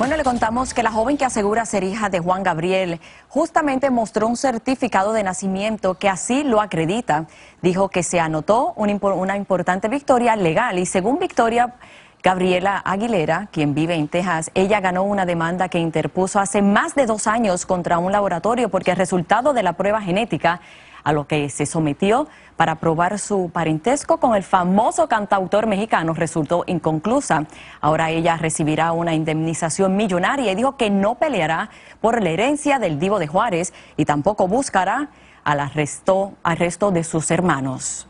Bueno, le contamos que la joven que asegura ser hija de Juan Gabriel justamente mostró un certificado de nacimiento que así lo acredita. Dijo que se anotó una, una importante victoria legal y según Victoria Gabriela Aguilera, quien vive en Texas, ella ganó una demanda que interpuso hace más de dos años contra un laboratorio porque el resultado de la prueba genética a lo que se sometió para probar su parentesco con el famoso cantautor mexicano resultó inconclusa. Ahora ella recibirá una indemnización millonaria y dijo que no peleará por la herencia del divo de Juárez y tampoco buscará al arresto, arresto de sus hermanos.